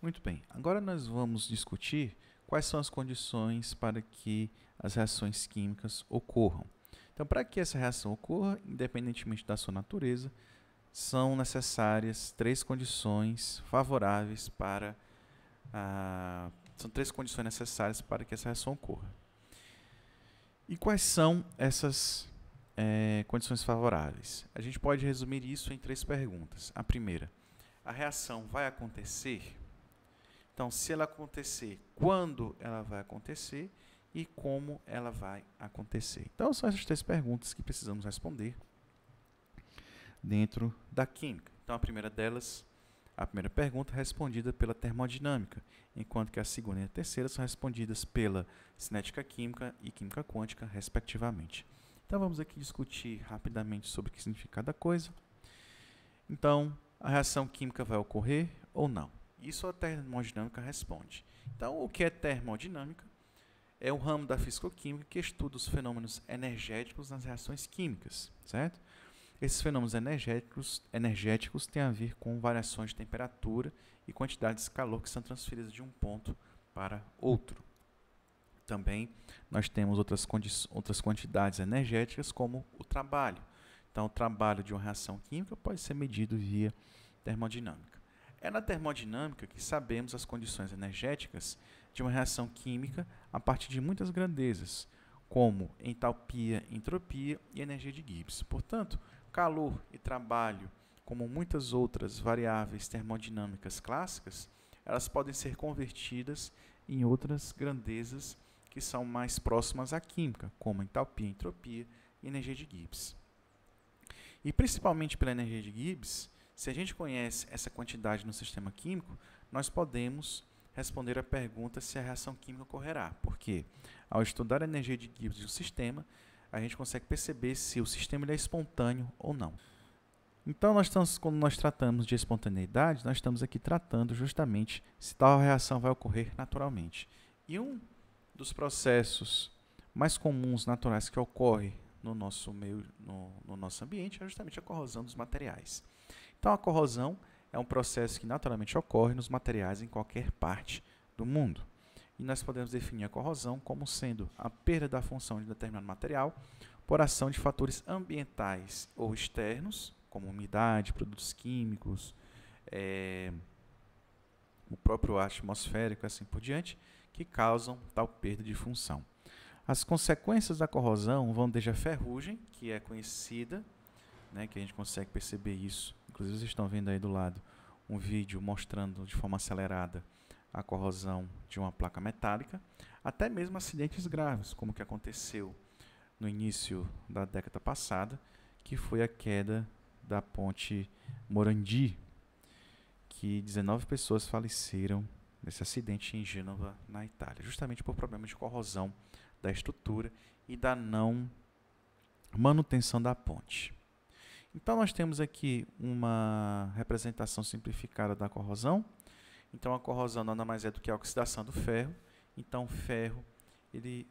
Muito bem, agora nós vamos discutir quais são as condições para que as reações químicas ocorram. Então, para que essa reação ocorra, independentemente da sua natureza, são necessárias três condições favoráveis para a, ah, são três condições necessárias para que essa reação ocorra. E quais são essas é, condições favoráveis? A gente pode resumir isso em três perguntas. A primeira, a reação vai acontecer? Então, se ela acontecer, quando ela vai acontecer e como ela vai acontecer. Então, são essas três perguntas que precisamos responder dentro da química. Então, a primeira delas, a primeira pergunta é respondida pela termodinâmica, enquanto que a segunda e a terceira são respondidas pela cinética química e química quântica, respectivamente. Então, vamos aqui discutir rapidamente sobre o que significa cada coisa. Então, a reação química vai ocorrer ou não? Isso a termodinâmica responde. Então, o que é termodinâmica? É o ramo da fisicoquímica que estuda os fenômenos energéticos nas reações químicas, certo? Esses fenômenos energéticos, energéticos têm a ver com variações de temperatura e quantidades de calor que são transferidas de um ponto para outro. Também nós temos outras, outras quantidades energéticas, como o trabalho. Então, o trabalho de uma reação química pode ser medido via termodinâmica. É na termodinâmica que sabemos as condições energéticas de uma reação química a partir de muitas grandezas, como entalpia, entropia e energia de Gibbs. Portanto, calor e trabalho, como muitas outras variáveis termodinâmicas clássicas, elas podem ser convertidas em outras grandezas que são mais próximas à química, como entalpia, entropia e energia de Gibbs. E principalmente pela energia de Gibbs, se a gente conhece essa quantidade no sistema químico, nós podemos responder a pergunta se a reação química ocorrerá. Porque, ao estudar a energia de Gibbs e o sistema, a gente consegue perceber se o sistema é espontâneo ou não. Então, nós estamos, quando nós tratamos de espontaneidade, nós estamos aqui tratando justamente se tal reação vai ocorrer naturalmente. E um dos processos mais comuns naturais que ocorre no nosso meio, no, no nosso ambiente, é justamente a corrosão dos materiais. Então, a corrosão é um processo que naturalmente ocorre nos materiais em qualquer parte do mundo. E nós podemos definir a corrosão como sendo a perda da função de determinado material por ação de fatores ambientais ou externos, como umidade, produtos químicos, é, o próprio ar atmosférico e assim por diante, que causam tal perda de função. As consequências da corrosão vão desde a ferrugem, que é conhecida, né, que a gente consegue perceber isso Inclusive, vocês estão vendo aí do lado um vídeo mostrando de forma acelerada a corrosão de uma placa metálica, até mesmo acidentes graves, como que aconteceu no início da década passada, que foi a queda da ponte Morandi, que 19 pessoas faleceram nesse acidente em Gênova, na Itália, justamente por problemas de corrosão da estrutura e da não manutenção da ponte. Então, nós temos aqui uma representação simplificada da corrosão. Então, a corrosão nada mais é do que a oxidação do ferro. Então, o ferro, ele,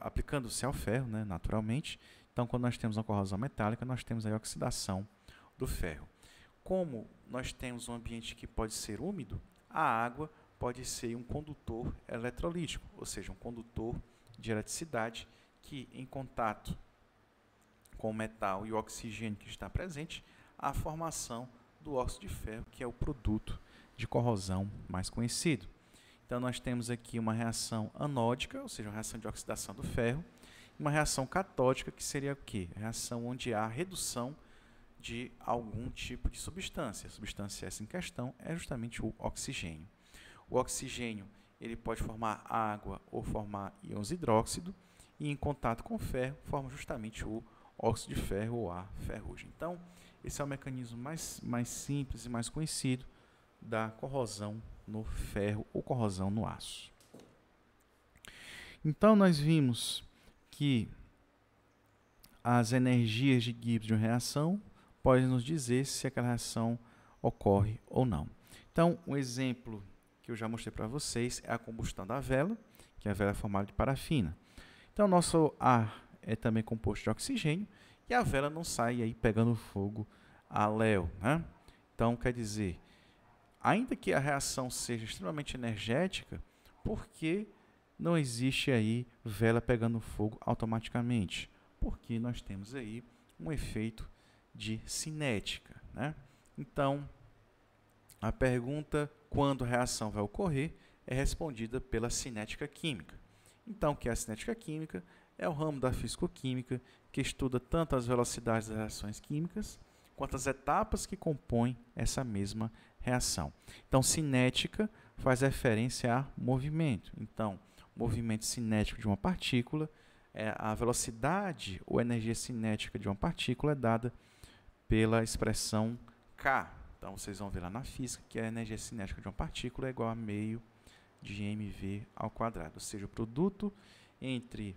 aplicando-se ao ferro, né, naturalmente, então, quando nós temos uma corrosão metálica, nós temos a oxidação do ferro. Como nós temos um ambiente que pode ser úmido, a água pode ser um condutor eletrolítico, ou seja, um condutor de eletricidade que, em contato com o metal e o oxigênio que está presente, a formação do óxido de ferro, que é o produto de corrosão mais conhecido. Então, nós temos aqui uma reação anódica, ou seja, uma reação de oxidação do ferro, e uma reação catódica, que seria o quê? A reação onde há redução de algum tipo de substância. A substância essa em questão é justamente o oxigênio. O oxigênio ele pode formar água ou formar íons hidróxido, e em contato com o ferro forma justamente o óxido de ferro ou a ferrugem. Então, esse é o mecanismo mais, mais simples e mais conhecido da corrosão no ferro ou corrosão no aço. Então, nós vimos que as energias de Gibbs de uma reação podem nos dizer se aquela reação ocorre ou não. Então, um exemplo que eu já mostrei para vocês é a combustão da vela, que a vela é formada de parafina. Então, nosso ar é também composto de oxigênio e a vela não sai aí pegando fogo a Léo, né? Então, quer dizer, ainda que a reação seja extremamente energética, por que não existe aí vela pegando fogo automaticamente? Porque nós temos aí um efeito de cinética, né? Então, a pergunta quando a reação vai ocorrer é respondida pela cinética química. Então, o que é a cinética química? é o ramo da fisicoquímica que estuda tanto as velocidades das reações químicas quanto as etapas que compõem essa mesma reação. Então, cinética faz referência a movimento. Então, movimento cinético de uma partícula, é, a velocidade ou energia cinética de uma partícula é dada pela expressão K. Então, vocês vão ver lá na física que a energia cinética de uma partícula é igual a meio de mv ao quadrado, ou seja, o produto entre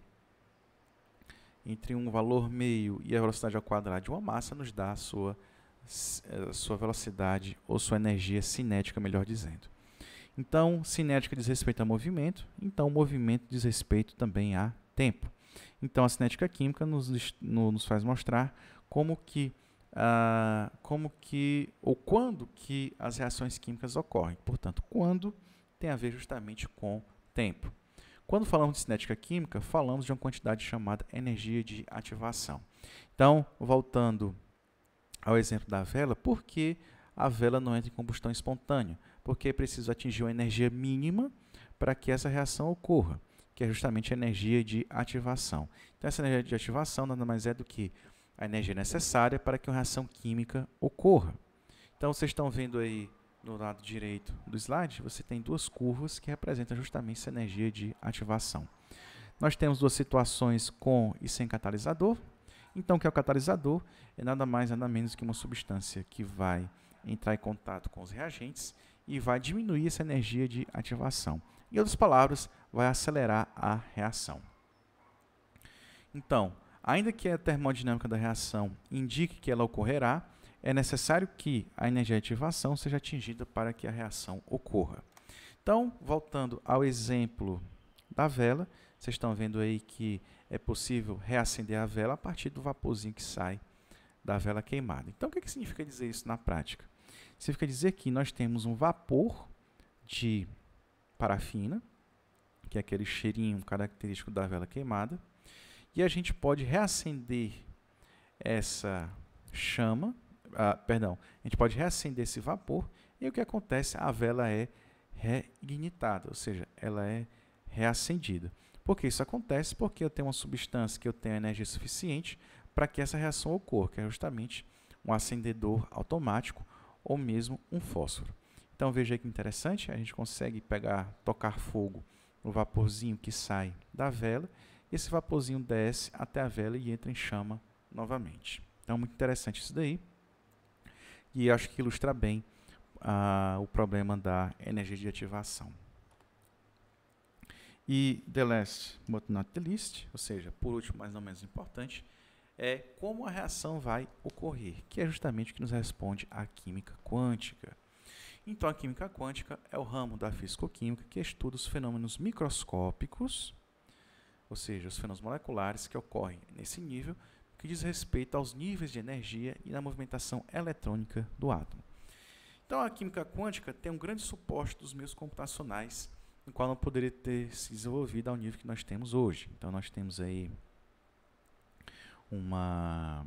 entre um valor meio e a velocidade ao quadrado de uma massa nos dá a sua, eh, a sua velocidade ou sua energia cinética, melhor dizendo. Então, cinética diz respeito a movimento, então movimento diz respeito também a tempo. Então, a cinética química nos, nos faz mostrar como que, ah, como que ou quando que as reações químicas ocorrem. Portanto, quando tem a ver justamente com tempo. Quando falamos de cinética química, falamos de uma quantidade chamada energia de ativação. Então, voltando ao exemplo da vela, por que a vela não entra em combustão espontânea? Porque é preciso atingir uma energia mínima para que essa reação ocorra, que é justamente a energia de ativação. Então, essa energia de ativação nada mais é do que a energia necessária para que uma reação química ocorra. Então, vocês estão vendo aí no lado direito do slide, você tem duas curvas que representam justamente essa energia de ativação. Nós temos duas situações com e sem catalisador. Então, o que é o catalisador? É nada mais, nada menos que uma substância que vai entrar em contato com os reagentes e vai diminuir essa energia de ativação. Em outras palavras, vai acelerar a reação. Então, ainda que a termodinâmica da reação indique que ela ocorrerá, é necessário que a energia de ativação seja atingida para que a reação ocorra. Então, voltando ao exemplo da vela, vocês estão vendo aí que é possível reacender a vela a partir do vaporzinho que sai da vela queimada. Então, o que, é que significa dizer isso na prática? Significa dizer que nós temos um vapor de parafina, que é aquele cheirinho característico da vela queimada, e a gente pode reacender essa chama ah, perdão, a gente pode reacender esse vapor e o que acontece? A vela é reignitada, ou seja, ela é reacendida. Por que isso acontece? Porque eu tenho uma substância que eu tenho energia suficiente para que essa reação ocorra, que é justamente um acendedor automático ou mesmo um fósforo. Então veja que interessante, a gente consegue pegar, tocar fogo no vaporzinho que sai da vela, e esse vaporzinho desce até a vela e entra em chama novamente. Então muito interessante isso daí. E acho que ilustra bem ah, o problema da energia de ativação. E the last but not the least, ou seja, por último, mas não menos importante, é como a reação vai ocorrer, que é justamente o que nos responde a química quântica. Então, a química quântica é o ramo da fisicoquímica que estuda os fenômenos microscópicos, ou seja, os fenômenos moleculares que ocorrem nesse nível, que diz respeito aos níveis de energia e na movimentação eletrônica do átomo. Então, a química quântica tem um grande suporte dos meios computacionais, no qual não poderia ter se desenvolvido ao nível que nós temos hoje. Então, nós temos aí uma,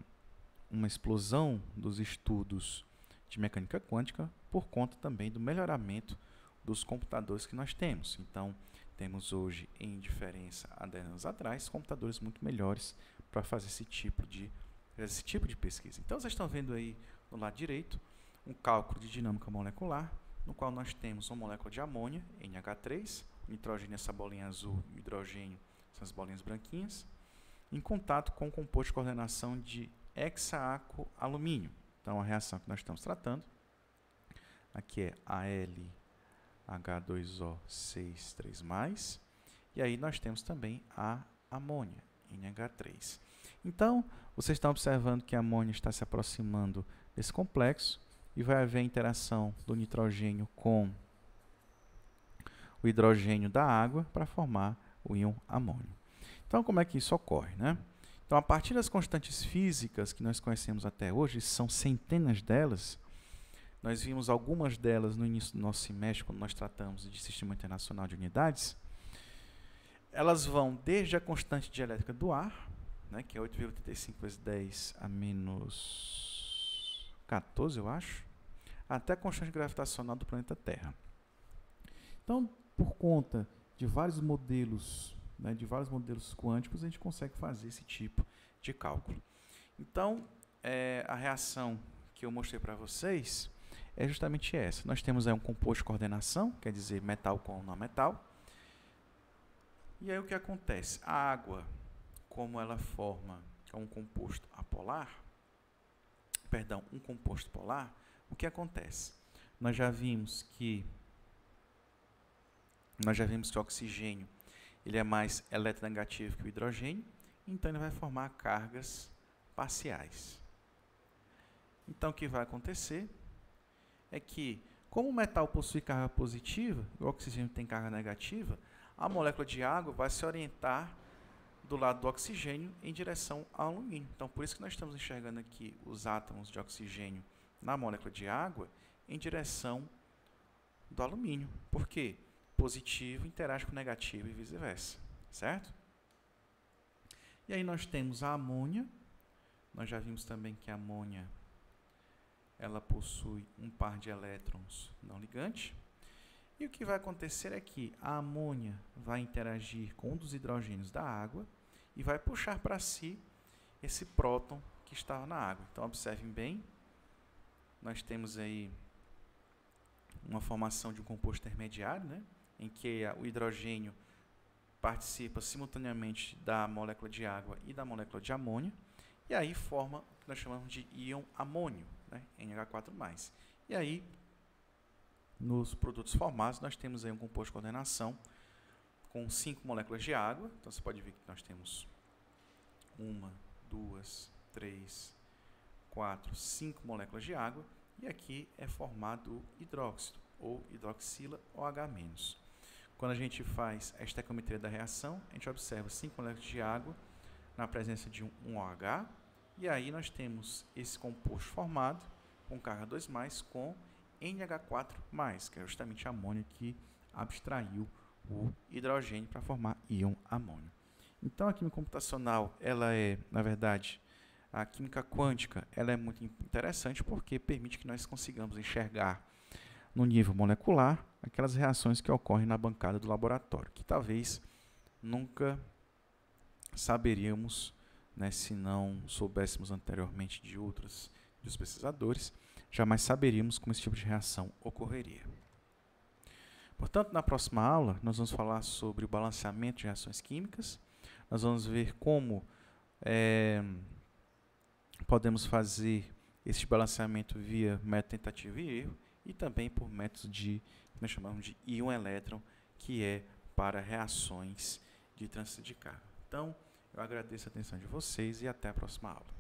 uma explosão dos estudos de mecânica quântica por conta também do melhoramento dos computadores que nós temos. Então, temos hoje, em diferença a 10 anos atrás, computadores muito melhores para fazer esse tipo de esse tipo de pesquisa. Então vocês estão vendo aí no lado direito um cálculo de dinâmica molecular, no qual nós temos uma molécula de amônia, NH3, nitrogênio essa bolinha azul, hidrogênio essas bolinhas branquinhas, em contato com o composto de coordenação de hexaacoalumínio. Então a reação que nós estamos tratando aqui é ALH2O6,3+, e aí nós temos também a amônia, NH3. Então, vocês estão observando que a amônia está se aproximando desse complexo e vai haver a interação do nitrogênio com o hidrogênio da água para formar o íon amônio. Então, como é que isso ocorre? Né? Então, a partir das constantes físicas que nós conhecemos até hoje, são centenas delas, nós vimos algumas delas no início do nosso semestre, quando nós tratamos de Sistema Internacional de Unidades, elas vão desde a constante dielétrica do ar, né, que é 8,35 vezes 10 a menos 14, eu acho, até a constante gravitacional do planeta Terra. Então, por conta de vários modelos, né, de vários modelos quânticos, a gente consegue fazer esse tipo de cálculo. Então, é, a reação que eu mostrei para vocês é justamente essa. Nós temos aí um composto de coordenação, quer dizer metal com não metal, e aí o que acontece? A água, como ela forma é um composto apolar, perdão, um composto polar, o que acontece? Nós já vimos que nós já vimos que o oxigênio ele é mais eletronegativo que o hidrogênio, então ele vai formar cargas parciais. Então o que vai acontecer é que como o metal possui carga positiva, o oxigênio tem carga negativa, a molécula de água vai se orientar do lado do oxigênio em direção ao alumínio. Então, por isso que nós estamos enxergando aqui os átomos de oxigênio na molécula de água em direção do alumínio. Por quê? Positivo interage com negativo e vice-versa, certo? E aí nós temos a amônia. Nós já vimos também que a amônia ela possui um par de elétrons não ligante. E o que vai acontecer é que a amônia vai interagir com um dos hidrogênios da água e vai puxar para si esse próton que estava na água. Então observem bem, nós temos aí uma formação de um composto intermediário, né, em que o hidrogênio participa simultaneamente da molécula de água e da molécula de amônia, e aí forma o que nós chamamos de íon amônio, né, NH4+. E aí nos produtos formados, nós temos aí um composto de coordenação com cinco moléculas de água. Então, você pode ver que nós temos uma, duas, três, quatro, cinco moléculas de água. E aqui é formado hidróxido, ou hidroxila OH-. Quando a gente faz a estequiometria da reação, a gente observa cinco moléculas de água na presença de um OH. E aí nós temos esse composto formado com carga 2+, com NH4+, que é justamente a amônia que abstraiu o hidrogênio para formar íon amônio. Então a química computacional, ela é, na verdade, a química quântica, ela é muito interessante porque permite que nós consigamos enxergar no nível molecular aquelas reações que ocorrem na bancada do laboratório, que talvez nunca saberíamos, né, se não soubéssemos anteriormente de outras dos pesquisadores jamais saberíamos como esse tipo de reação ocorreria. Portanto, na próxima aula, nós vamos falar sobre o balanceamento de reações químicas, nós vamos ver como é, podemos fazer esse balanceamento via método tentativo e erro e também por métodos de, que nós chamamos de íon-elétron, que é para reações de trânsito de carga. Então, eu agradeço a atenção de vocês e até a próxima aula.